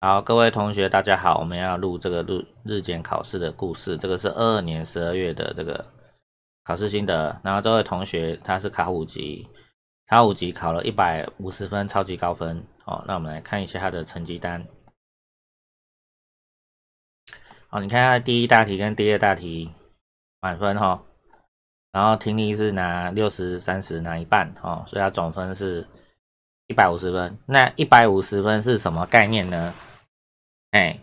好，各位同学，大家好。我们要录这个录日检考试的故事，这个是二二年十二月的这个考试心得。然后这位同学他是考五级，他五级考了一百五十分，超级高分。哦。那我们来看一下他的成绩单。好，你看他第一大题跟第二大题满分哈，然后听力是拿六十三十拿一半哦，所以他总分是一百五十分。那一百五十分是什么概念呢？哎，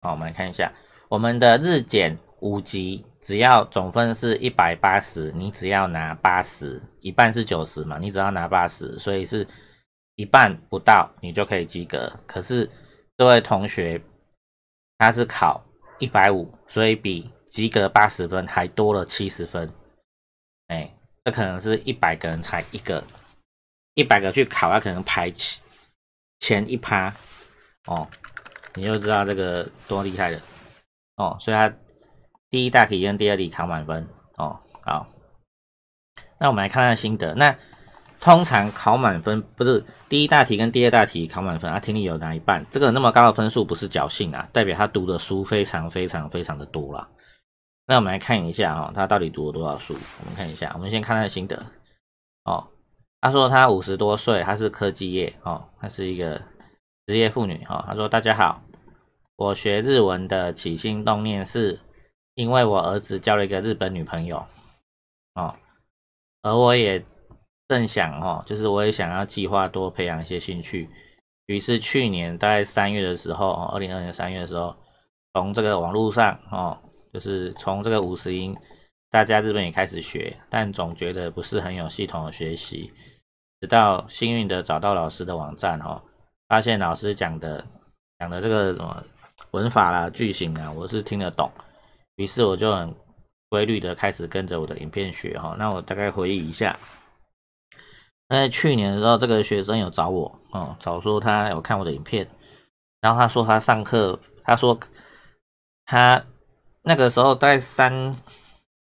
好，我们来看一下我们的日检五级，只要总分是一百八十，你只要拿八十，一半是九十嘛，你只要拿八十，所以是一半不到，你就可以及格。可是这位同学他是考一百五，所以比及格八十分还多了七十分。哎，这可能是一百个人才一个，一百个去考，他可能排前前一趴哦。你就知道这个多厉害了哦，所以他第一大题跟第二题考满分哦。好，那我们来看看心得。那通常考满分不是第一大题跟第二大题考满分啊，听力有哪一半？这个那么高的分数不是侥幸啊，代表他读的书非常非常非常的多了。那我们来看一下哈，他到底读了多少书？我们看一下，我们先看他的心得。哦，他说他五十多岁，他是科技业哦，他是一个职业妇女哈。他说大家好。我学日文的起心动念是因为我儿子交了一个日本女朋友，哦，而我也正想哦，就是我也想要计划多培养一些兴趣。于是去年大概三月的时候，二零二年三月的时候，从这个网络上哦，就是从这个五十音，大家日本也开始学，但总觉得不是很有系统的学习。直到幸运的找到老师的网站哦，发现老师讲的讲的这个什么。文法啦、句型啊，我是听得懂，于是我就很规律的开始跟着我的影片学哈。那我大概回忆一下，那去年的时候，这个学生有找我，哦，找说他有看我的影片，然后他说他上课，他说他那个时候大概三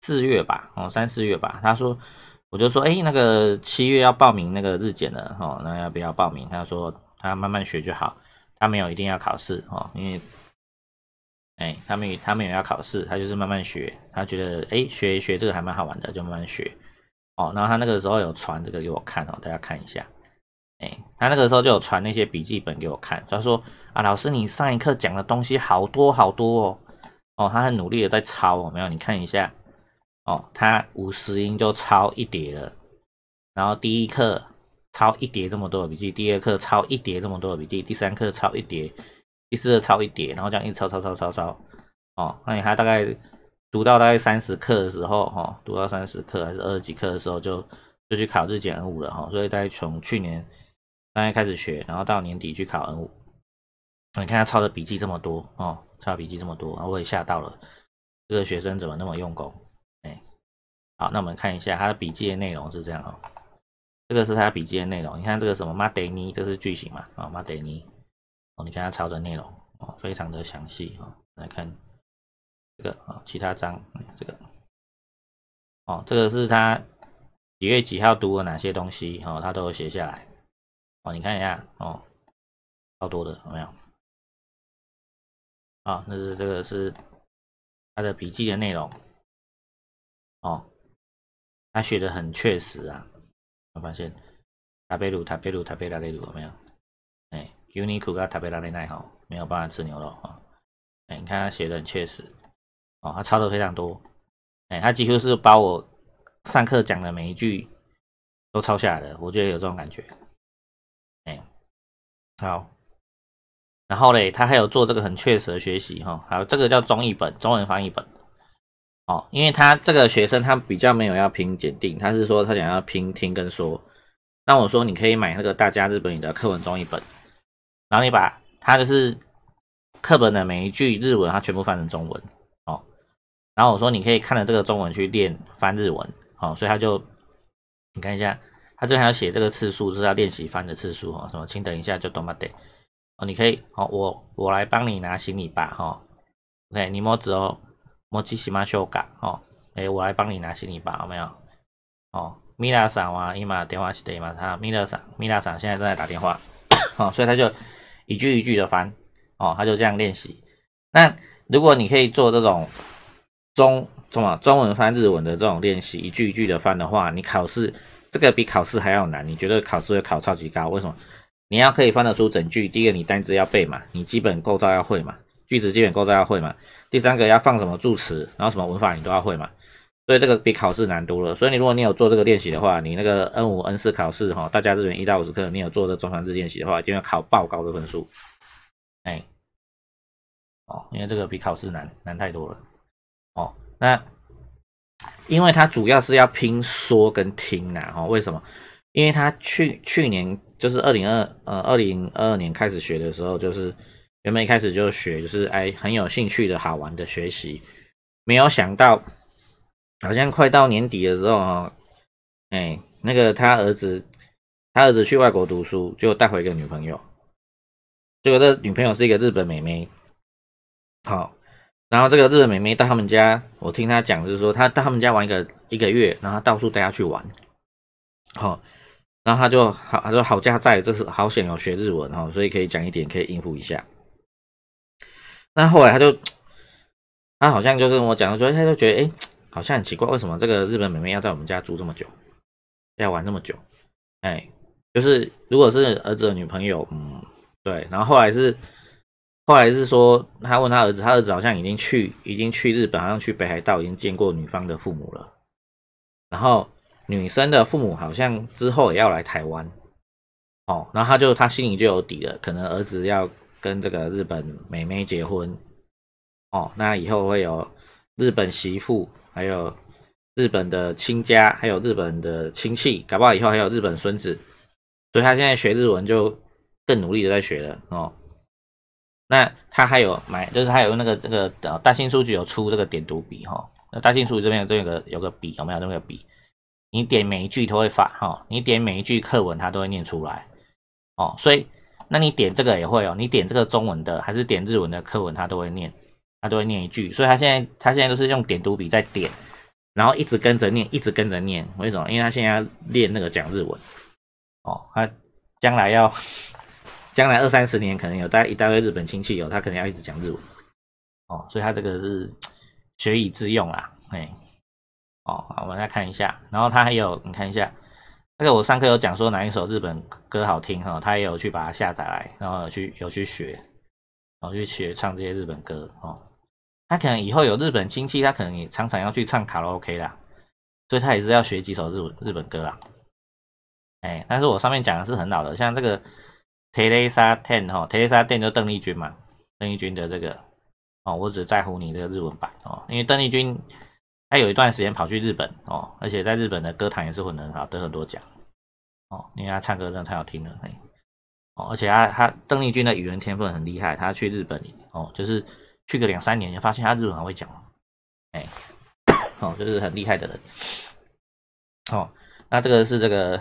四月吧，哦，三四月吧。他说，我就说，哎，那个七月要报名那个日检了，哦，那要不要报名？他说他慢慢学就好，他没有一定要考试哦，因为。哎，他们他们也要考试，他就是慢慢学，他觉得哎学学这个还蛮好玩的，就慢慢学。哦，然后他那个时候有传这个给我看哦，大家看一下。哎，他那个时候就有传那些笔记本给我看，他说啊老师你上一课讲的东西好多好多哦，哦，他很努力的在抄哦，没有你看一下哦，他五十音就抄一叠了，然后第一课抄一叠这么多的笔记，第二课抄一叠这么多的笔记，第三课抄一叠。一次二抄一叠，然后这样一抄抄抄抄抄，哦，那你还大概读到大概三十课的时候，哈，读到三十课还是二十几课的时候，就就去考日检 N 五了，哈，所以大概从去年大概开始学，然后到年底去考 N 五。你看他抄的笔记这么多，哦，抄的笔记这么多，后我也吓到了，这个学生怎么那么用功？哎，好，那我们看一下他的笔记的内容是这样，哈，这个是他笔记的内容，你看这个什么马 n 尼，这是句型嘛，啊，马 n 尼。哦，你看他抄的内容哦，非常的详细哦。来看这个啊，其他章这个哦，这个是他几月几号读了哪些东西哈，他都有写下来。哦，你看一下哦，超多的有没有？啊，那是这个是他的笔记的内容哦，他写的很确实啊。我发现塔贝鲁塔贝鲁塔贝拉被鲁有没有？尤尼苦噶塔贝拉内奈哈没有办法吃牛肉啊，你看他写的很确实，哦，他抄的非常多，哎，他几乎是把我上课讲的每一句都抄下来的，我觉得有这种感觉，哎，好，然后嘞，他还有做这个很确实的学习哈，还有这个叫中译本，中文翻译本，哦，因为他这个学生他比较没有要拼检定，他是说他想要拼听跟说，那我说你可以买那个大家日本语的课文中译本。然后你把它就是课本的每一句日文，它全部翻成中文，哦。然后我说你可以看着这个中文去练翻日文，哦。所以他就你看一下，他这边要写这个次数，就是要练习翻的次数，哦。什么？请等一下，就懂 o 得哦，你可以，哦，我我来帮你拿行李吧，哈。OK，你摸子哦，摩奇西马修嘎，哦。哎，我来帮你拿行李吧，有没有？哦，米拉桑哇，一马电话是得嘛他，米拉桑，米拉桑现在正在打电话，哦。所以他就。一句一句的翻，哦，他就这样练习。那如果你可以做这种中什么中文翻日文的这种练习，一句一句的翻的话，你考试这个比考试还要难。你觉得考试会考超级高？为什么？你要可以翻得出整句，第一个你单词要背嘛，你基本构造要会嘛，句子基本构造要会嘛，第三个要放什么助词，然后什么文法你都要会嘛。所以这个比考试难多了。所以你如果你有做这个练习的话，你那个 N 五 N 四考试哈，大家这边一到五十课，你有做这中长日练习的话，一定要考爆高的分数。哎，哦，因为这个比考试难难太多了。哦，那因为它主要是要拼说跟听呐，哈，为什么？因为他去去年就是二零二呃二零二二年开始学的时候，就是原本一开始就学就是哎很有兴趣的好玩的学习，没有想到。好像快到年底的时候，哈，哎，那个他儿子，他儿子去外国读书，就带回一个女朋友，结果这女朋友是一个日本美眉，好，然后这个日本美眉到他们家，我听他讲，就是说他到他们家玩一个一个月，然后到处带她去玩，好，然后他就好，他说好家在，这是好想要学日文哈，所以可以讲一点，可以应付一下，那后来他就，他好像就跟我讲说，他就觉得，哎。好像很奇怪，为什么这个日本妹妹要在我们家住这么久，要玩这么久？哎，就是如果是儿子的女朋友，嗯，对。然后后来是后来是说，他问他儿子，他儿子好像已经去已经去日本，好像去北海道，已经见过女方的父母了。然后女生的父母好像之后也要来台湾，哦，然后他就他心里就有底了，可能儿子要跟这个日本妹妹结婚，哦，那以后会有日本媳妇。还有日本的亲家，还有日本的亲戚，搞不好以后还有日本孙子，所以他现在学日文就更努力的在学了哦。那他还有买，就是还有那个那个，呃，大兴数据有出这个点读笔哈。那大兴数据这边都有个有个笔，有没有这个笔？你点每一句都会发哈，你点每一句课文它都会念出来哦。所以那你点这个也会哦，你点这个中文的还是点日文的课文它都会念。他都会念一句，所以他现在他现在都是用点读笔在点，然后一直跟着念，一直跟着念。为什么？因为他现在要练那个讲日文，哦，他将来要将来二三十年可能有大一大堆日本亲戚有，他可能要一直讲日文，哦，所以他这个是学以致用啦，哎，哦，我们再看一下，然后他还有你看一下，那个我上课有讲说哪一首日本歌好听哈，他也有去把它下载来，然后有去有去学，然后去学唱这些日本歌哦。他可能以后有日本亲戚，他可能也常常要去唱卡拉 OK 啦，所以他也是要学几首日文日本歌啦。哎，但是我上面讲的是很老的，像这个《Telesa Ten》哈，《Telesa Ten》就邓丽君嘛，邓丽君的这个哦，我只在乎你这个日文版哦，因为邓丽君她有一段时间跑去日本哦，而且在日本的歌坛也是混得很好，得很多奖哦，因为她唱歌真的太好听了哎，哦，而且她她邓丽君的语言天分很厉害，她去日本哦，就是。去个两三年，你发现他日本还会讲了，哎，哦，就是很厉害的人，哦，那这个是这个，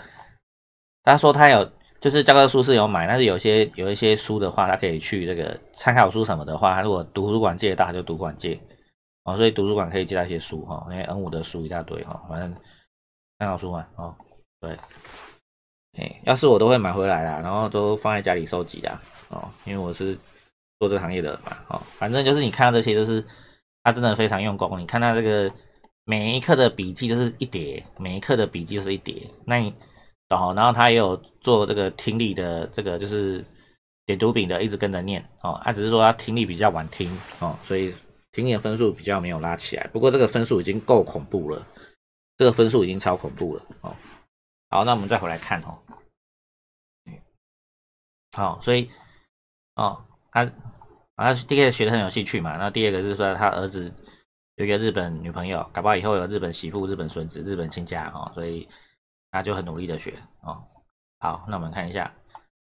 他说他有，就是教科书是有买，但是有些有一些书的话，他可以去那个参考书什么的话，他如果图书馆借大他就图书馆借，哦，所以图书馆可以借到一些书哈，因为 N 五的书一大堆哈，反正参考书嘛，哦，对，哎，要是我都会买回来啦，然后都放在家里收集啦。哦，因为我是。做这个行业的嘛，哦，反正就是你看到这些，就是他真的非常用功。你看他这个每一课的笔记就是一叠，每一课的笔记就是一叠。那你，然后，然后他也有做这个听力的，这个就是点读笔的，一直跟着念。哦，他只是说他听力比较晚听，哦，所以听力的分数比较没有拉起来。不过这个分数已经够恐怖了，这个分数已经超恐怖了。哦，好，那我们再回来看哦，好，所以，哦，他啊，第一个学的很有兴趣嘛。那第二个是说他儿子有一个日本女朋友，搞不好以后有日本媳妇、日本孙子、日本亲家哦，所以他就很努力的学哦。好，那我们看一下，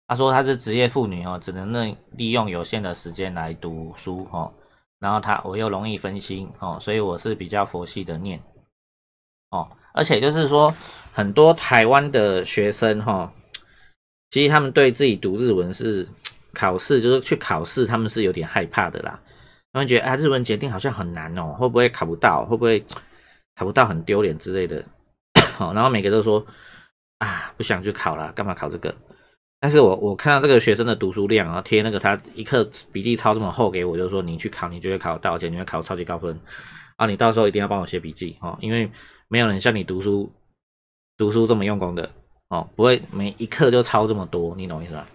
他说他是职业妇女哦，只能用利用有限的时间来读书哦。然后他我又容易分心哦，所以我是比较佛系的念哦。而且就是说，很多台湾的学生哈，其实他们对自己读日文是。考试就是去考试，他们是有点害怕的啦。他们觉得啊，日文决定好像很难哦，会不会考不到？会不会 考不到很丢脸之类的？好，然后每个都说啊，不想去考了，干嘛考这个？但是我我看到这个学生的读书量，然后贴那个他一课笔记抄这么厚给我，就说你去考，你就会考到，而且你会考超级高分。啊，你到时候一定要帮我写笔记哦，因为没有人像你读书读书这么用功的哦，不会每一课就抄这么多，你懂我意思吧？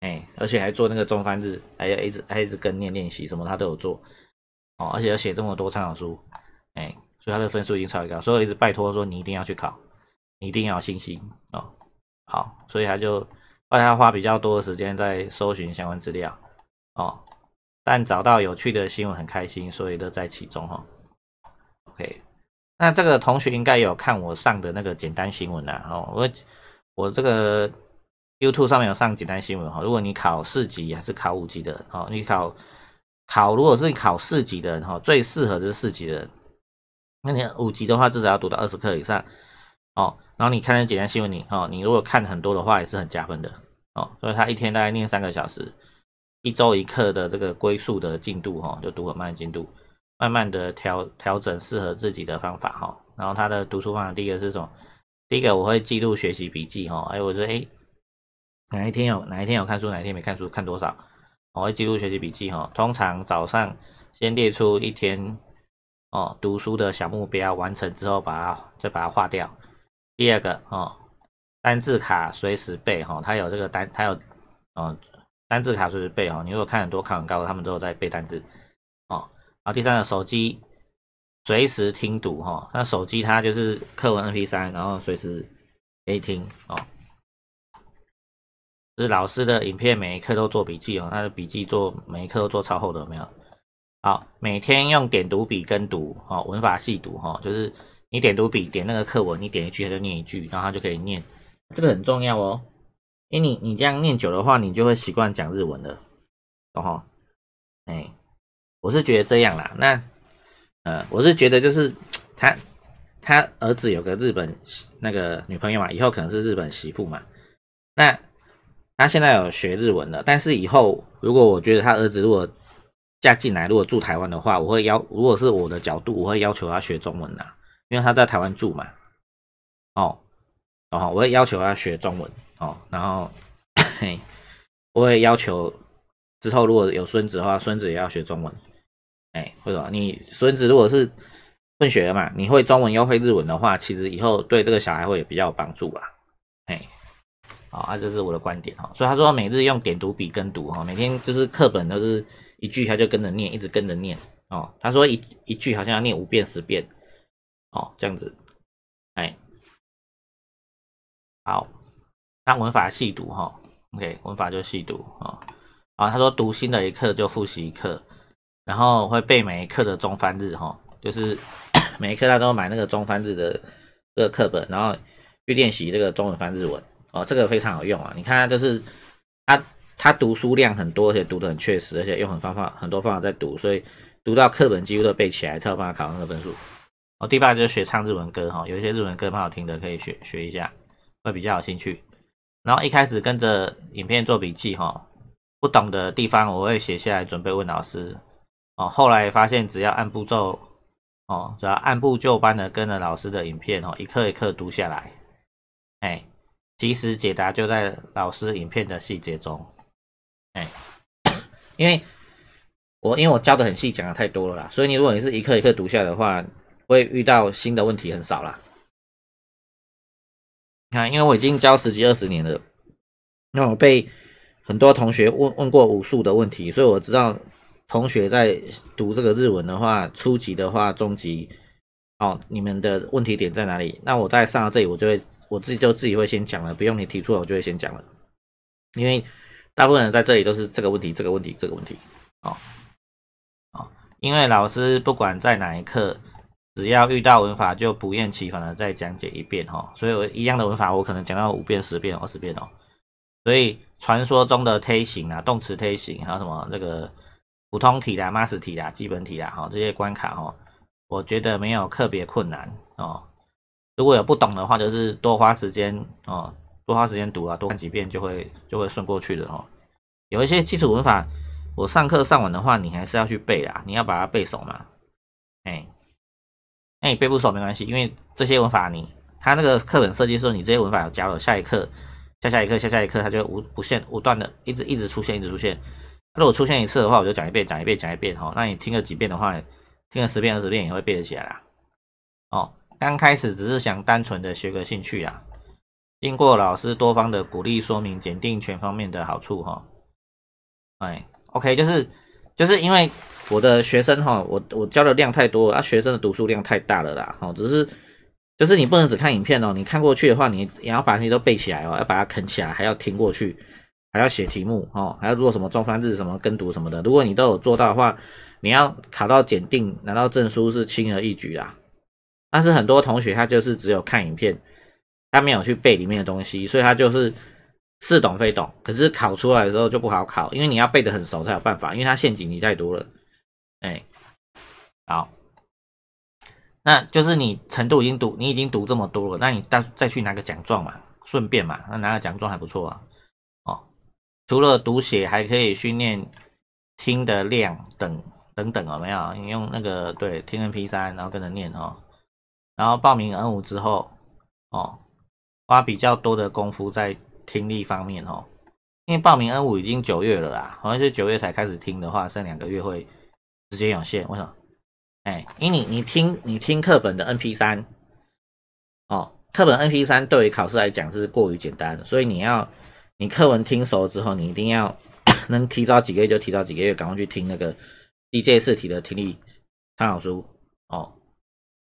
哎，而且还做那个中翻字，还要一直、还一直跟念练习什么，他都有做哦。而且要写这么多参考书，哎，所以他的分数已经超高，所以一直拜托说你一定要去考，你一定要有信心哦。好，所以他就大他花比较多的时间在搜寻相关资料哦。但找到有趣的新闻很开心，所以乐在其中哈。OK，那这个同学应该有看我上的那个简单新闻了哦，我我这个。YouTube 上面有上简单新闻哈，如果你考四级还是考五级的哦，你考考如果是考四级的哈，最适合的是四级的。那你五级的话至少要读到二十课以上哦，然后你看那简单新闻你哦，你如果看很多的话也是很加分的哦。所以他一天大概念三个小时，一周一课的这个归宿的进度哈，就读很慢进度，慢慢的调调整适合自己的方法哈。然后他的读书方法第一个是什么？第一个我会记录学习笔记哈，哎，我得哎。哪一天有哪一天有看书，哪一天没看书，看多少？我会记录学习笔记哈。通常早上先列出一天哦读书的小目标，完成之后把它再把它划掉。第二个哦，单字卡随时背哈，它有这个单，它有嗯单字卡随时背哈。你如果看很多考很高，他们都有在背单字哦。然后第三个手机随时听读哈，那手机它就是课文 A P 三，然后随时可以听哦。是老师的影片，每一课都做笔记哦。他的笔记做每一课都做超厚的有没有？好，每天用点读笔跟读哦，文法细读哈，就是你点读笔点那个课文，你点一句他就念一句，然后他就可以念，这个很重要哦。因为你你这样念久的话，你就会习惯讲日文了。哦、后哎，我是觉得这样啦。那呃，我是觉得就是他他儿子有个日本那个女朋友嘛，以后可能是日本媳妇嘛，那。他现在有学日文了，但是以后如果我觉得他儿子如果嫁进来，如果住台湾的话，我会要如果是我的角度，我会要求他学中文啊，因为他在台湾住嘛。哦，然后我会要求他学中文。哦，然后 我会要求之后如果有孙子的话，孙子也要学中文。哎，或者你孙子如果是混血的嘛，你会中文又会日文的话，其实以后对这个小孩会也比较有帮助吧。哎。啊，这是我的观点哈，所以他说每日用点读笔跟读哈，每天就是课本都是一句他就跟着念，一直跟着念哦。他说一一句好像要念五遍十遍哦，这样子，哎，好，那文法细读哈，OK，文法就细读啊。然后他说读新的一课就复习一课，然后会背每一课的中翻日哈，就是 每一课他都买那个中翻日的这个课本，然后去练习这个中文翻日文。哦，这个非常有用啊！你看，就是他他读书量很多，而且读的很确实，而且用很方法很多方法在读，所以读到课本几乎都背起来，才有办法考上那个分数。哦，第八就是学唱日文歌哈，有一些日文歌很好听的，可以学学一下，会比较有兴趣。然后一开始跟着影片做笔记哈，不懂的地方我会写下来准备问老师。哦，后来发现只要按步骤，哦，只要按部就班的跟着老师的影片哦，一课一课读下来，哎。其实解答就在老师影片的细节中，哎，因为我因为我教的很细，讲的太多了啦，所以你如果你是一课一课读下的话，会遇到新的问题很少啦。你看，因为我已经教十几二十年了，那我被很多同学问问过无数的问题，所以我知道同学在读这个日文的话，初级的话，中级。哦，你们的问题点在哪里？那我再上到这里，我就会我自己就自己会先讲了，不用你提出来，我就会先讲了。因为大部分人在这里都是这个问题，这个问题，这个问题。哦，哦，因为老师不管在哪一课，只要遇到文法，就不厌其烦的再讲解一遍哦，所以我一样的文法，我可能讲到五遍、十遍、二十遍哦。所以传说中的推型啊，动词推型，还有什么那个普通题的、must 题的、基本题的，哈，这些关卡哈。我觉得没有特别困难哦，如果有不懂的话，就是多花时间哦，多花时间读啊，多看几遍就会就会顺过去的哦。有一些基础文法，我上课上完的话，你还是要去背啦，你要把它背熟嘛。哎，那你背不熟没关系，因为这些文法你他那个课本设计说你这些文法有教了，下一课、下下一课、下下一课，他就无无限无断的一直一直出现，一直出现。如果出现一次的话，我就讲一遍，讲一遍，讲一遍哦。那你听了几遍的话，听了十遍二十遍也会背得起来啦。哦，刚开始只是想单纯的学个兴趣啊。经过老师多方的鼓励、说明、检定全方面的好处哈。哎，OK，就是就是因为我的学生哈，我我教的量太多，啊，学生的读书量太大了啦。哦，只是就是你不能只看影片哦，你看过去的话，你也要把那些都背起来哦，要把它啃起来，还要听过去，还要写题目哦，还要做什么中翻字什么跟读什么的。如果你都有做到的话。你要考到检定，拿到证书是轻而易举啦。但是很多同学他就是只有看影片，他没有去背里面的东西，所以他就是似懂非懂。可是考出来的时候就不好考，因为你要背得很熟才有办法，因为他陷阱你太多了。哎，好，那就是你程度已经读，你已经读这么多了，那你再再去拿个奖状嘛，顺便嘛，那拿个奖状还不错啊。哦，除了读写还可以训练听的量等。等等啊，没有，你用那个对听 N P 三，然后跟着念哦，然后报名 N 五之后哦，花比较多的功夫在听力方面哦，因为报名 N 五已经九月了啦，好像是九月才开始听的话，剩两个月会时间有限，为什么？哎，因为你你听你听课本的 N P 三哦，课本 N P 三对于考试来讲是过于简单，所以你要你课文听熟之后，你一定要 能提早几个月就提早几个月，赶快去听那个。D J 试题的听力参考书哦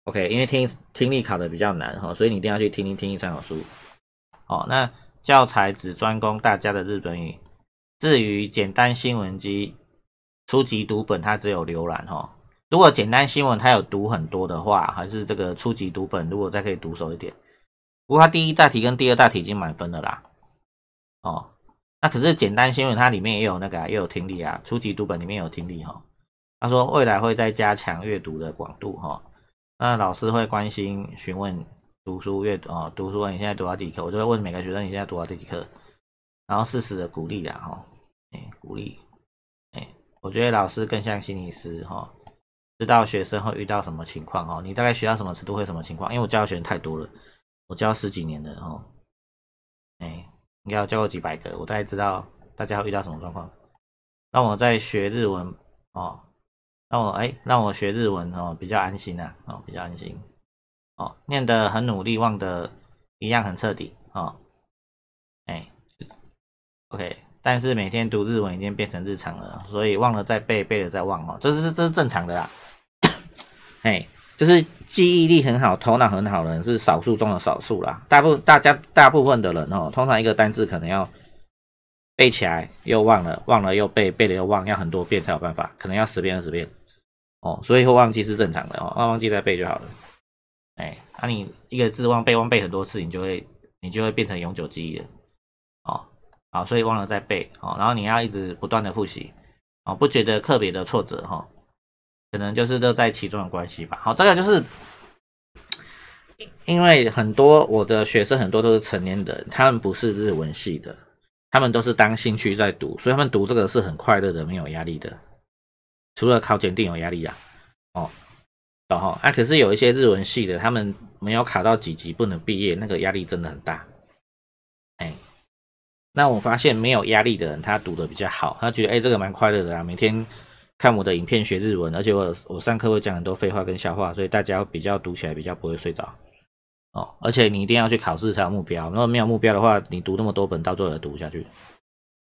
，O K，因为听听力考的比较难哈，所以你一定要去听听听力参考书哦。那教材只专攻大家的日本语，至于简单新闻机初级读本，它只有浏览哈。如果简单新闻它有读很多的话，还是这个初级读本如果再可以读熟一点。不过它第一大题跟第二大题已经满分了啦，哦，那可是简单新闻它里面也有那个啊，又有听力啊，初级读本里面有听力哈。他说未来会再加强阅读的广度哈，那老师会关心询问读书阅读哦，读书你现在读到第几课？我就会问每个学生你现在读到第几课，然后适时的鼓励啦哈，哎鼓励，哎，我觉得老师更像心理师哈，知道学生会遇到什么情况哦，你大概学到什么程度会什么情况？因为我教的学生太多了，我教十几年的哈，哎，应该教过几百个，我大概知道大家遇到什么状况。那我在学日文哦。让我哎，让我学日文哦，比较安心啊，哦，比较安心，哦，念得很努力，忘的一样很彻底，哦，哎，OK，但是每天读日文已经变成日常了，所以忘了再背，背了再忘，哦，这是这是正常的啦，哎，就是记忆力很好、头脑很好的人是少数中的少数啦，大部大家大部分的人哦，通常一个单字可能要背起来又忘了，忘了又背，背了又忘，要很多遍才有办法，可能要十遍二十遍。哦，所以会忘记是正常的哦，忘忘记再背就好了。哎，那你一个字忘背忘背很多次，你就会你就会变成永久记忆了。哦，好，所以忘了再背哦，然后你要一直不断的复习哦，不觉得特别的挫折哈，可能就是都在其中的关系吧。好，这个就是因为很多我的学生很多都是成年人，他们不是日文系的，他们都是当兴趣在读，所以他们读这个是很快乐的，没有压力的。除了考检定有压力呀，哦，然后啊，可是有一些日文系的，他们没有考到几级不能毕业，那个压力真的很大。哎，那我发现没有压力的人，他读的比较好，他觉得哎这个蛮快乐的啊，每天看我的影片学日文，而且我我上课会讲很多废话跟笑话，所以大家比较读起来比较不会睡着。哦，而且你一定要去考试才有目标，如果没有目标的话，你读那么多本到最后读不下去。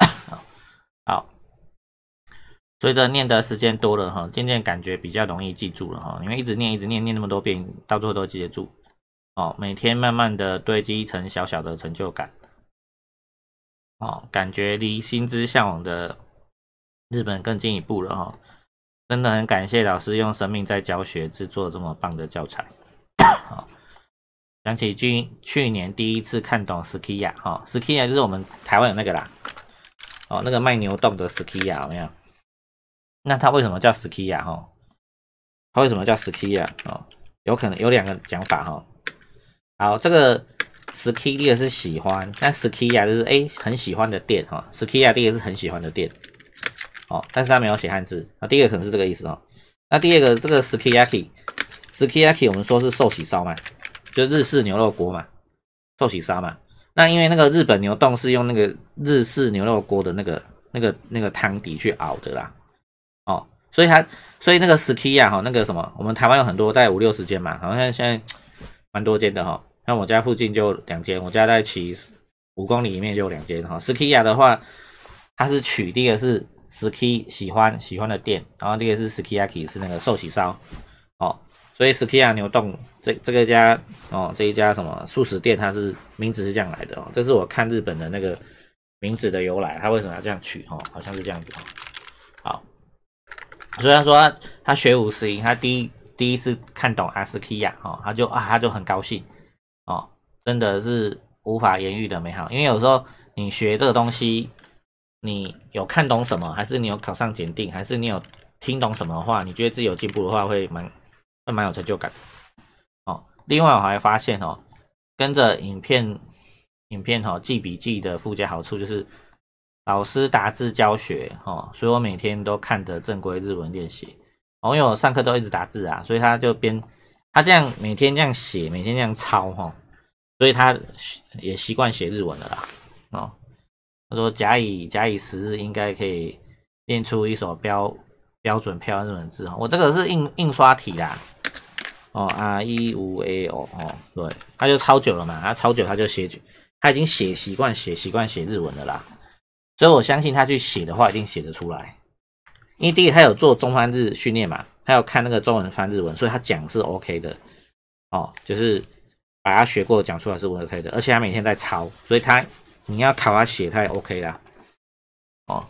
好。随着念的时间多了哈，渐渐感觉比较容易记住了哈，因为一直念一直念念那么多遍，到最后都记得住。哦，每天慢慢的堆积成小小的成就感。哦，感觉离心之向往的日本更进一步了哈。真的很感谢老师用生命在教学，制作这么棒的教材。哦，想起去去年第一次看懂斯基亚哈，斯基亚就是我们台湾有那个啦。哦，那个卖牛洞的斯基亚有没有？那它为什么叫 k 梯呀？哈，它为什么叫石梯呀？哦，有可能有两个讲法哈。好，这个石梯第一个是喜欢，但石梯呀就是哎很喜欢的店哈。石 i 呀第一个是很喜欢的店，哦，但是它没有写汉字啊。第一个可能是这个意思哦。那第二个这个 s 梯 i a k i 我们说是寿喜烧嘛，就日式牛肉锅嘛，寿喜烧嘛。那因为那个日本牛洞是用那个日式牛肉锅的那个那个那个汤底去熬的啦。哦，所以他所以那个 Skia 哈，那个什么，我们台湾有很多，大概五六十间嘛，好像现在蛮多间的哈。像我家附近就两间，我家在骑五公里里面就有两间哈。Skia 的话，它是取第一个是 k i 喜欢喜欢的店，然后第二个是 Skiaki 是那个寿喜烧。哦，所以 Skia 牛洞这这个家哦这一家什么素食店，它是名字是这样来的哦。这是我看日本的那个名字的由来，它为什么要这样取哈？好像是这样子哈。所以说他学五十音，他第一第一次看懂阿斯基亚哦，他就啊他就很高兴哦，真的是无法言喻的美好。因为有时候你学这个东西，你有看懂什么，还是你有考上检定，还是你有听懂什么的话，你觉得自己有进步的话，会蛮会蛮有成就感的哦。另外我还发现哦，跟着影片影片哦记笔记的附加好处就是。老师打字教学，哦，所以我每天都看着正规日文练习。哦，因为我上课都一直打字啊，所以他就边他这样每天这样写，每天这样抄，哈，所以他也习惯写日文的啦。哦，他说甲乙甲乙十日，应该可以练出一首标标准漂亮日文字。哈，我这个是印印刷体啦。哦，R E 五 A O，哦，对，他就抄久了嘛，他抄久他就写久，他已经写习惯写习惯写日文的啦。所以我相信他去写的话，一定写得出来。因为第一，他有做中翻日训练嘛，他有看那个中文翻日文，所以他讲是 OK 的。哦，就是把他学过讲出来是 OK 的，而且他每天在抄，所以他你要考他写，他也 OK 啦。哦，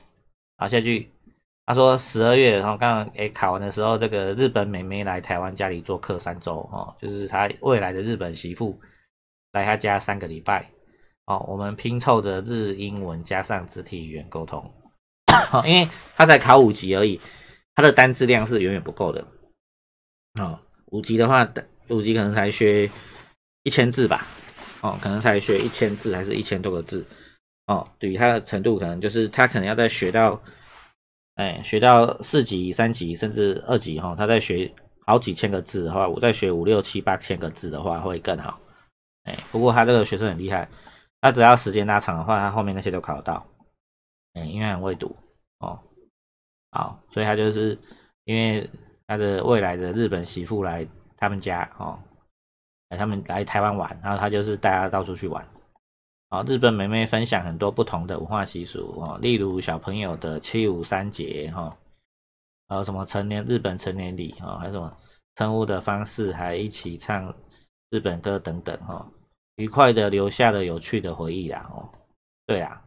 好，下一句他说十二月，然后刚刚诶考完的时候，这个日本美眉来台湾家里做客三周，哦，就是他未来的日本媳妇来他家三个礼拜。哦，我们拼凑的日英文加上肢体语言沟通，因为他在考五级而已，他的单字量是远远不够的。哦，五级的话，五级可能才学一千字吧。哦，可能才学一千字，还是一千多个字。哦，对于他的程度，可能就是他可能要在学到，哎，学到四级、三级，甚至二级哈，他在学好几千个字的话，我在学五六七八千个字的话会更好。哎，不过他这个学生很厉害。他只要时间拉长的话，他后面那些都考得到，嗯，因为很会读哦，好，所以他就是因为他的未来的日本媳妇来他们家哦，来他们来台湾玩，然后他就是带他到处去玩，哦，日本妹妹分享很多不同的文化习俗哦，例如小朋友的七五三节哈，有什么成年日本成年礼哦，还有什么称呼的方式，还一起唱日本歌等等哈。愉快的留下了有趣的回忆啦，哦，对呀，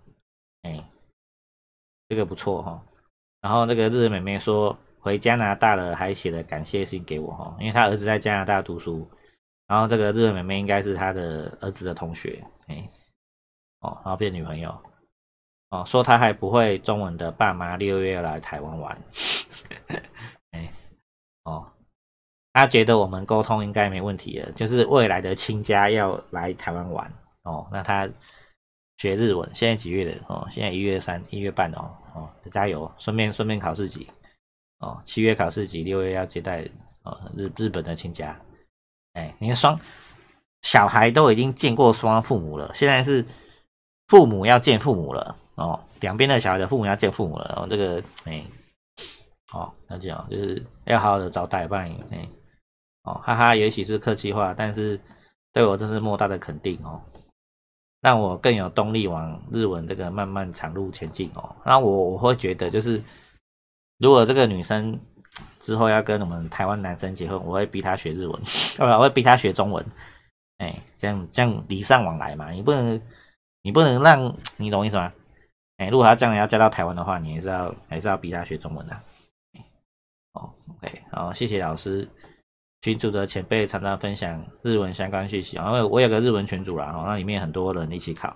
哎，这个不错哈。然后那个日本妹妹说回加拿大了，还写了感谢信给我哈，因为她儿子在加拿大读书，然后这个日本妹妹应该是她的儿子的同学，哎，哦，然后变女朋友，哦，说她还不会中文的爸妈六月来台湾玩，哎，哦。他觉得我们沟通应该没问题了，就是未来的亲家要来台湾玩哦，那他学日文，现在几月的哦？现在一月三一月半哦哦，加油！顺便顺便考试级哦，七月考试级，六月要接待哦日日本的亲家，哎，你看双小孩都已经见过双方父母了，现在是父母要见父母了哦，两边的小孩的父母要见父母了哦，这个哎，哦，那这样就是要好好的招待吧，哎。哈哈，也许是客气话，但是对我这是莫大的肯定哦，让我更有动力往日文这个慢慢长路前进哦。那我我会觉得，就是如果这个女生之后要跟我们台湾男生结婚，我会逼她学日文，我会逼她学中文。哎，这样这样礼尚往来嘛，你不能你不能让你懂意思吗？哎，如果她将来要嫁到台湾的话，你还是要还是要逼她学中文的。哦，OK，好，谢谢老师。群主的前辈常常分享日文相关讯息，然后我有个日文群组啦，吼，那里面很多人一起考，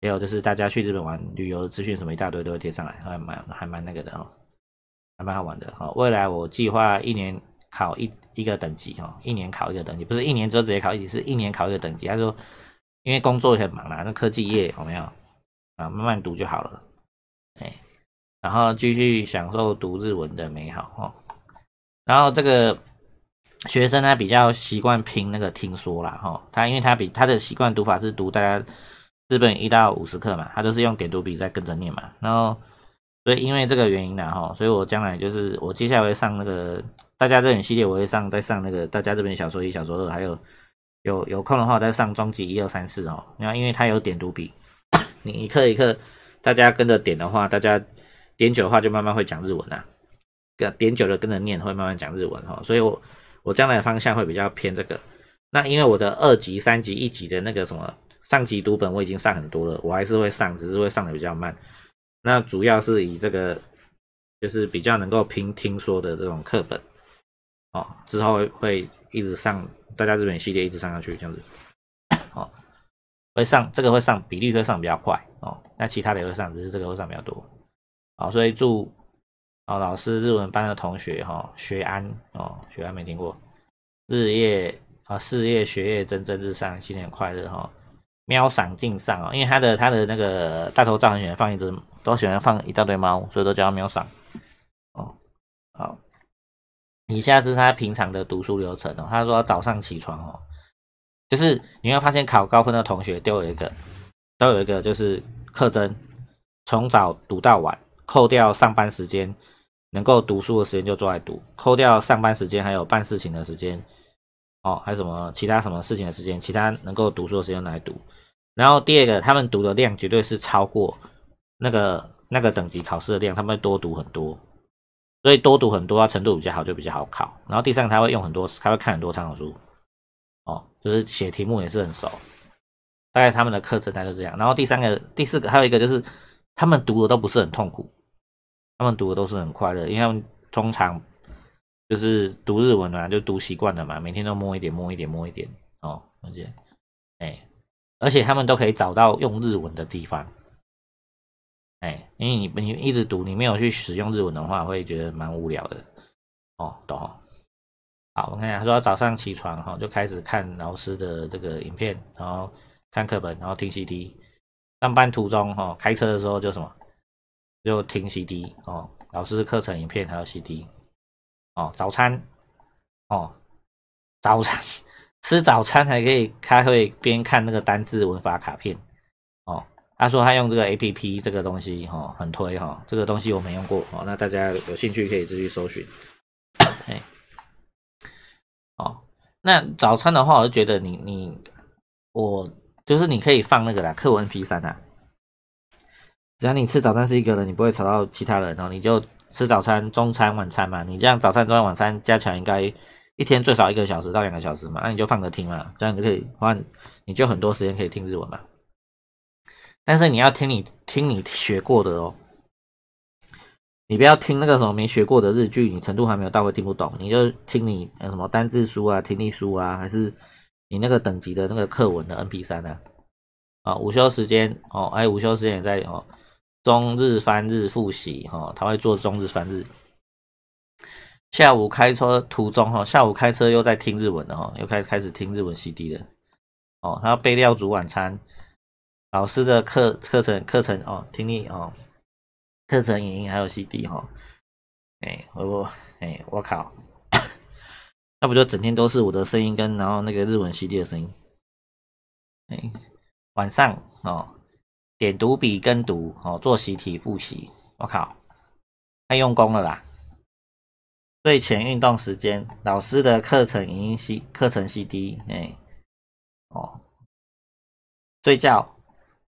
也有就是大家去日本玩旅游资讯什么一大堆都会贴上来，还蛮还蛮那个的哦，还蛮好玩的。哈。未来我计划一年考一一个等级哈，一年考一个等级，不是一年之后直接考一级，是一年考一个等级。他说因为工作很忙啦，那科技业有没有，啊，慢慢读就好了，哎，然后继续享受读日文的美好哈。然后这个。学生他比较习惯拼那个听说啦，哈，他因为他比他的习惯读法是读大家日本一到五十课嘛，他都是用点读笔在跟着念嘛，然后所以因为这个原因呢，吼，所以我将来就是我接下来会上那个大家这本系列，我会上再上那个大家这本小说一小说二，还有有有空的话再上终极一二三四哦，那因为它有点读笔，你一课一课大家跟着点的话，大家点久的话就慢慢会讲日文啦、啊，点久了跟着念会慢慢讲日文哈，所以我。我将来的方向会比较偏这个，那因为我的二级、三级、一级的那个什么上级读本我已经上很多了，我还是会上，只是会上的比较慢。那主要是以这个就是比较能够拼听说的这种课本，哦，之后会一直上大家日本系列一直上下去这样子，哦，会上这个会上比例会上比较快哦，那其他的也会上，只是这个会上比较多，好，所以祝。哦，老师日文班的同学哈，学安哦，学安没听过，日夜啊，事业学业蒸蒸日上，新年快乐哈！喵赏敬上哦，因为他的他的那个大头照很喜欢放一只，都喜欢放一大堆猫，所以都叫他喵赏哦。好，以下是他平常的读书流程哦。他说早上起床哦，就是你会发现考高分的同学都有一个都有一个就是课征，从早读到晚，扣掉上班时间。能够读书的时间就坐来读，扣掉上班时间，还有办事情的时间，哦，还有什么其他什么事情的时间，其他能够读书的时间来读。然后第二个，他们读的量绝对是超过那个那个等级考试的量，他们会多读很多，所以多读很多程度比较好，就比较好考。然后第三个，他会用很多，他会看很多参考书，哦，就是写题目也是很熟。大概他们的课程大概这样。然后第三个、第四个，还有一个就是他们读的都不是很痛苦。他们读的都是很快的，因为他们通常就是读日文啊，就读习惯了嘛，每天都摸一点、摸一点、摸一点哦。而且，哎，而且他们都可以找到用日文的地方，哎，因为你你一直读，你没有去使用日文的话，会觉得蛮无聊的哦。懂好，我看一下，他说早上起床哈，就开始看老师的这个影片，然后看课本，然后听 CD。上班途中哈，开车的时候就什么？就听 CD 哦，老师课程影片还有 CD 哦，早餐哦，早餐吃早餐还可以开会边看那个单字文法卡片哦。他说他用这个 APP 这个东西哈很推哈，这个东西我没用过哦，那大家有兴趣可以自己搜寻。哎，那早餐的话，我就觉得你你我就是你可以放那个啦，课文 P 三啊。只要你吃早餐是一个人，你不会吵到其他人哦。你就吃早餐、中餐、晚餐嘛。你这样早餐、中餐、晚餐加起来应该一天最少一个小时到两个小时嘛。那你就放个听嘛，这样就可以换，你就很多时间可以听日文嘛。但是你要听你听你学过的哦，你不要听那个什么没学过的日剧，你程度还没有到会听不懂。你就听你什么单字书啊、听力书啊，还是你那个等级的那个课文的 N P 三呢？啊，午休时间哦，哎，午休时间也在哦。中日翻日复习哈，他会做中日翻日。下午开车途中哈，下午开车又在听日文的哈，又开开始听日文 CD 的。哦，他要备料煮晚餐，老师的课课程课程哦，听力哦，课程影音还有 CD 哈。哎，我我哎，我靠，那不就整天都是我的声音跟然后那个日文 CD 的声音？哎，晚上哦。点读笔跟读哦，做习题复习。我靠，太用功了啦！睡前运动时间，老师的课程影音系，课程 CD 哎哦，睡觉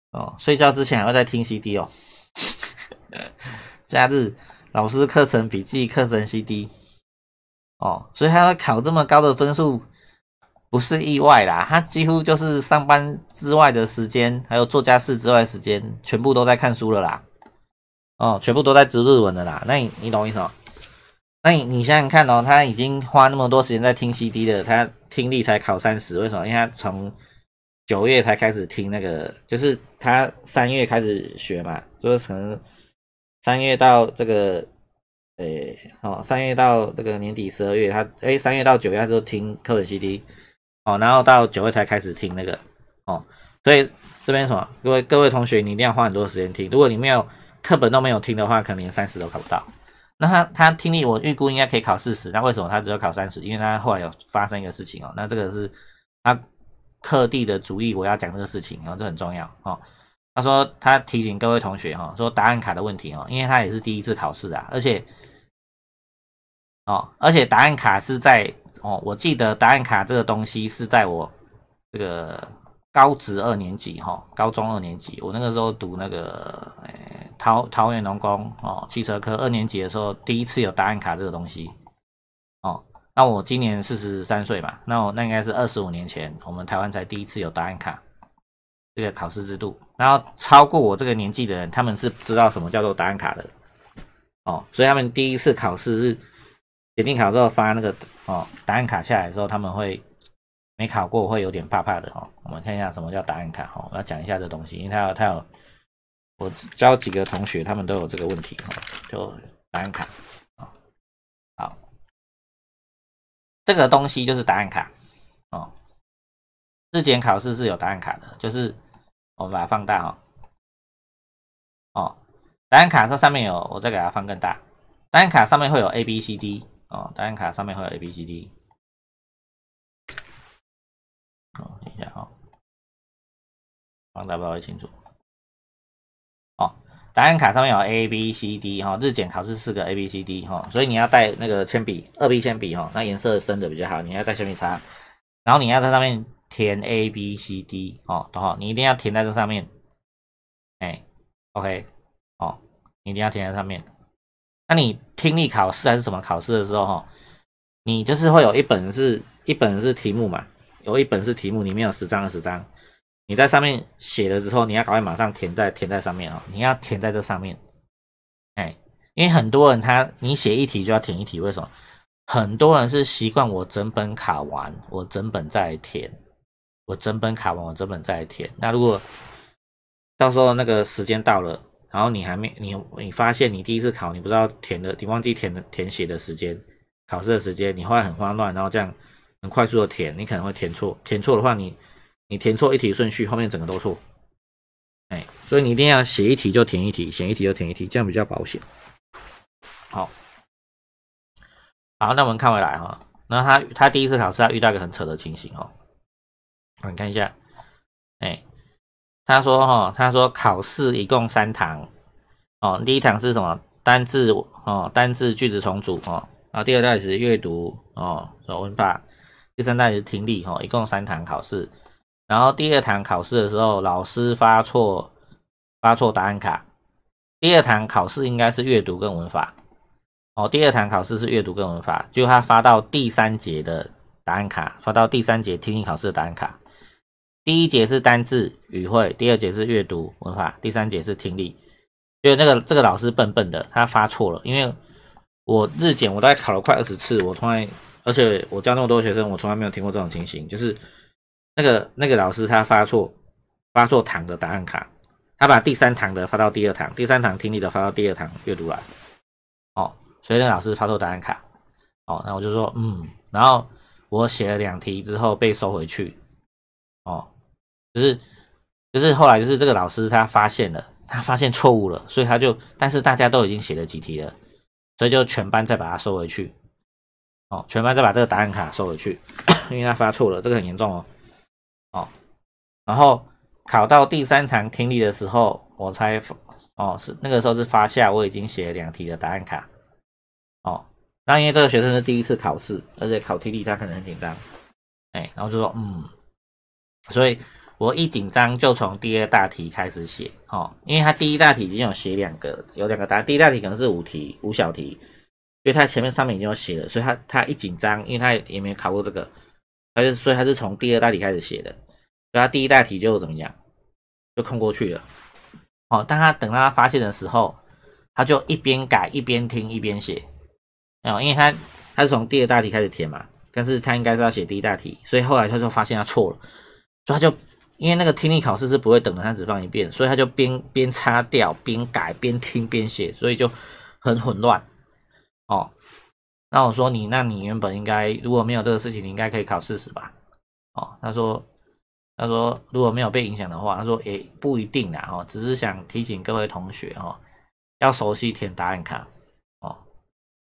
哦，睡觉之前还会再听 CD 哦。假日老师课程笔记课程 CD 哦，所以他要考这么高的分数。不是意外啦，他几乎就是上班之外的时间，还有做家事之外时间，全部都在看书了啦。哦，全部都在读日文的啦。那你你懂我意思吗？那你你想想看哦，他已经花那么多时间在听 CD 了，他听力才考三十，为什么？因为他从九月才开始听那个，就是他三月开始学嘛，就是从三月到这个，诶，哦，三月到这个年底十二月，他诶，三月到九月他就听课本 CD。哦，然后到九月才开始听那个，哦，所以这边什么，各位各位同学，你一定要花很多时间听。如果你没有课本都没有听的话，可能连三十都考不到。那他他听力我预估应该可以考四十，那为什么他只有考三十？因为他后来有发生一个事情哦，那这个是他特地的主意，我要讲这个事情，然后这很重要哦。他说他提醒各位同学哈，说答案卡的问题哦，因为他也是第一次考试啊，而且哦，而且答案卡是在。哦，我记得答案卡这个东西是在我这个高职二年级哈，高中二年级，我那个时候读那个桃桃园农工哦，汽车科二年级的时候，第一次有答案卡这个东西。哦，那我今年四十三岁嘛，那我那应该是二十五年前，我们台湾才第一次有答案卡这个考试制度。然后超过我这个年纪的人，他们是不知道什么叫做答案卡的。哦，所以他们第一次考试是。检定考之后发那个哦，答案卡下来之后他们会没考过会有点怕怕的哈。我们看一下什么叫答案卡哈，我要讲一下这东西，因为他有他有我教几个同学他们都有这个问题哈，就答案卡啊，好，这个东西就是答案卡哦。质检考试是有答案卡的，就是我们把它放大哦。哦，答案卡这上面有，我再给它放更大，答案卡上面会有 A B C D。哦，答案卡上面会有 A、B、C、D。哦，等一下啊，帮大家稍清楚。哦，答案卡上面有 A、B、C、D 哈，日检考试四个 A、B、C、D 哈，所以你要带那个铅笔，二 B 铅笔哈，那颜色深的比较好，你要带橡皮擦，然后你要在上面填 A、B、C、D 哦，好，你一定要填在这上面。哎，OK，哦，你一定要填在上面。那你听力考试还是什么考试的时候哈，你就是会有一本是一本是题目嘛，有一本是题目，里面有十张二十张，你在上面写了之后，你要赶快马上填在填在上面哦，你要填在这上面。哎，因为很多人他你写一题就要填一题，为什么？很多人是习惯我整本卡完，我整本再填，我整本卡完，我整本再填。那如果到时候那个时间到了。然后你还没你你发现你第一次考你不知道填的你忘记填的填写的时间考试的时间你后来很慌乱，然后这样很快速的填，你可能会填错。填错的话，你你填错一题顺序，后面整个都错。哎，所以你一定要写一题就填一题，写一题就填一题，这样比较保险。好，好，那我们看回来哈，那他他第一次考试他遇到一个很扯的情形哦，我们看一下，哎。他说：“哈，他说考试一共三堂，哦，第一堂是什么？单字哦，单字句子重组哦，啊，第二堂是阅读哦，是文法，第三堂是听力哦，一共三堂考试。然后第二堂考试的时候，老师发错发错答案卡。第二堂考试应该是阅读跟文法哦，第二堂考试是阅读跟文法，就他发到第三节的答案卡，发到第三节听力考试的答案卡。”第一节是单字语汇，第二节是阅读文法，第三节是听力。因为那个这个老师笨笨的，他发错了。因为我日检我大概考了快二十次，我从来而且我教那么多学生，我从来没有听过这种情形，就是那个那个老师他发错，发错堂的答案卡，他把第三堂的发到第二堂，第三堂听力的发到第二堂阅读来，哦，所以那个老师发错答案卡。哦，那我就说嗯，然后我写了两题之后被收回去。哦。就是，就是后来就是这个老师他发现了，他发现错误了，所以他就，但是大家都已经写了几题了，所以就全班再把它收回去，哦，全班再把这个答案卡收回去，因为他发错了，这个很严重哦，哦，然后考到第三场听力的时候，我才哦是那个时候是发下我已经写了两题的答案卡，哦，那因为这个学生是第一次考试，而且考听力他可能很简单，哎，然后就说嗯，所以。我一紧张就从第二大题开始写，哦，因为他第一大题已经有写两个，有两个答案，第一大题可能是五题五小题，所以他前面上面已经有写了，所以他他一紧张，因为他也没考过这个，他就所以他是从第二大题开始写的，所以他第一大题就怎么样，就空过去了，哦，但他等到他发现的时候，他就一边改一边听一边写，哦，因为他他是从第二大题开始填嘛，但是他应该是要写第一大题，所以后来他就发现他错了，所以他就。因为那个听力考试是不会等着他只放一遍，所以他就边边擦掉、边改、边听、边写，所以就很混乱哦。那我说你，那你原本应该如果没有这个事情，你应该可以考四十吧？哦，他说，他说如果没有被影响的话，他说也不一定的哦，只是想提醒各位同学哦，要熟悉填答案卡哦。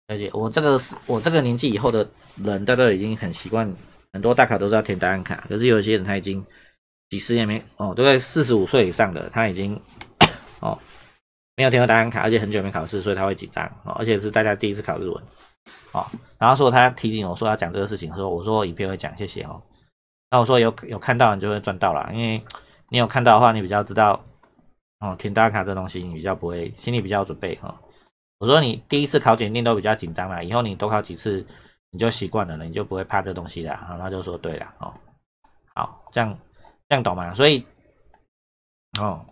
而且我这个是我这个年纪以后的人，大家都已经很习惯，很多大卡都是要填答案卡，可是有些人他已经。几十年没哦，都在四十五岁以上的，他已经哦没有填过答案卡，而且很久没考试，所以他会紧张哦。而且是大家第一次考日文，哦，然后说他提醒我说要讲这个事情，说我说影片会讲，谢谢哦。那我说有有看到你就会赚到了，因为你有看到的话，你比较知道哦填答案卡这东西，你比较不会心里比较有准备哈。我说你第一次考检定都比较紧张啦，以后你多考几次你就习惯了，你就不会怕这东西啦，然后他就说对了哦，好这样。这样懂吗？所以，哦，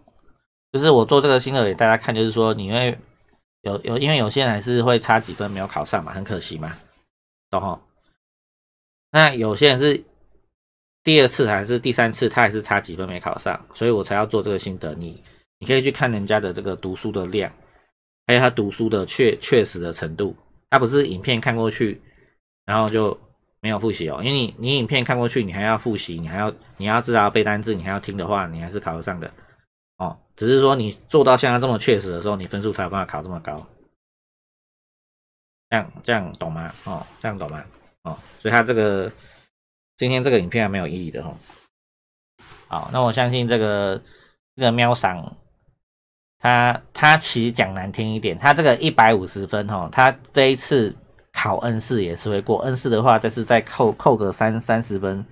就是我做这个心得给大家看，就是说，你因为有有，因为有些人还是会差几分没有考上嘛，很可惜嘛，懂吗？那有些人是第二次还是第三次，他还是差几分没考上，所以我才要做这个心得。你你可以去看人家的这个读书的量，还有他读书的确确实的程度，他不是影片看过去，然后就。没有复习哦，因为你你影片看过去，你还要复习，你还要你要至少背单词，你还要听的话，你还是考得上的哦。只是说你做到现在这么确实的时候，你分数才有办法考这么高。这样这样懂吗？哦，这样懂吗？哦，所以他这个今天这个影片还没有意义的哦。好，那我相信这个这个喵赏，他他其实讲难听一点，他这个一百五十分哦，他这一次。考 N 四也是会过 N 四的话，就是再扣扣个三三十分，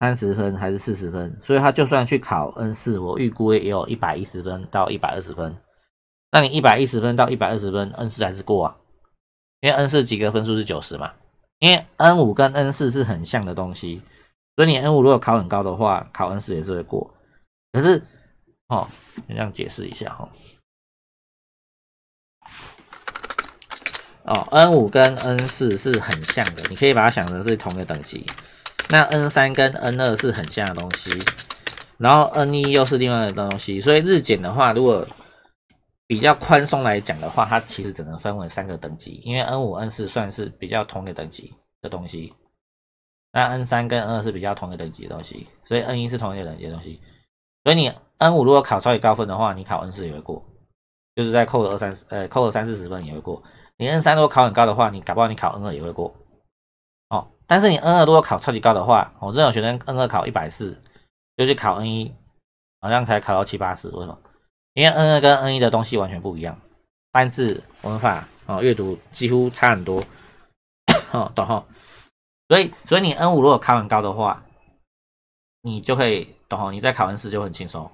三十分还是四十分，所以他就算去考 N 四，我预估也有一百一十分到一百二十分。那你一百一十分到一百二十分，N 四还是过啊？因为 N 四及格分数是九十嘛，因为 N 五跟 N 四是很像的东西，所以你 N 五如果考很高的话，考 N 四也是会过。可是，哦，这样解释一下哈。哦，N 五跟 N 四是很像的，你可以把它想成是同一个等级。那 N 三跟 N 二是很像的东西，然后 N 一又是另外的东西。所以日检的话，如果比较宽松来讲的话，它其实只能分为三个等级，因为 N 五、N 四算是比较同一个等级的东西，那 N 三跟 N 二是比较同一个等级的东西，所以 N 一是同一个等级的东西。所以你 N 五如果考超级高分的话，你考 N 四也会过，就是在扣了二三十，呃，扣了三四十分也会过。你 N 三如果考很高的话，你搞不好你考 N 二也会过哦。但是你 N 二如果考超级高的话，我这种学生 N 二考一百四，就去考 N 一，好像才考到七八十。为什么？因为 N 二跟 N 一的东西完全不一样，单字、文法、哦阅读几乎差很多。哦，懂哈？所以，所以你 N 五如果考很高的话，你就可以懂哈？你在考 N 四就很轻松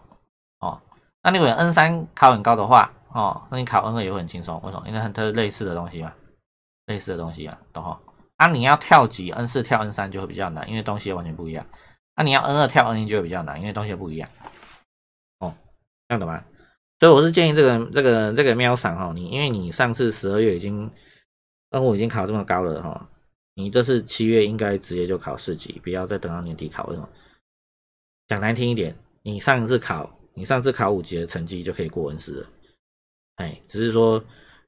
哦。那如果 N 三考很高的话，哦，那你考 N 二也会很轻松，为什么？因为很它类似的东西嘛，类似的东西啊，懂吼？啊，你要跳级，N 四跳 N 三就会比较难，因为东西完全不一样。那你要 N 二跳 N 一就会比较难，因为东西不一样。哦，这样懂吗？所以我是建议这个这个这个喵闪哈，你因为你上次十二月已经 N 五已经考这么高了哈，你这次七月应该直接就考四级，不要再等到年底考，为什么？讲难听一点，你上一次考你上次考五级的成绩就可以过 N 四了。哎，只是说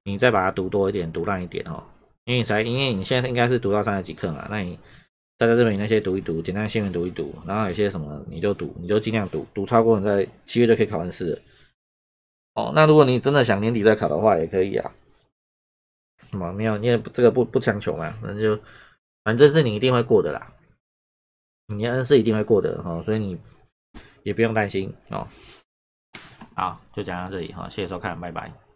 你再把它读多一点，读烂一点哦。因为你才，因为你现在应该是读到三十几课嘛，那你再在这边那些读一读，简单性闻读一读，然后有些什么你就读，你就尽量读，读超过你在七月就可以考完试了。哦，那如果你真的想年底再考的话，也可以啊。么没有，因为这个不不强求嘛，那就反正是你一定会过的啦，你恩是一定会过的哦，所以你也不用担心哦。好，就讲到这里哈，谢谢收看，拜拜。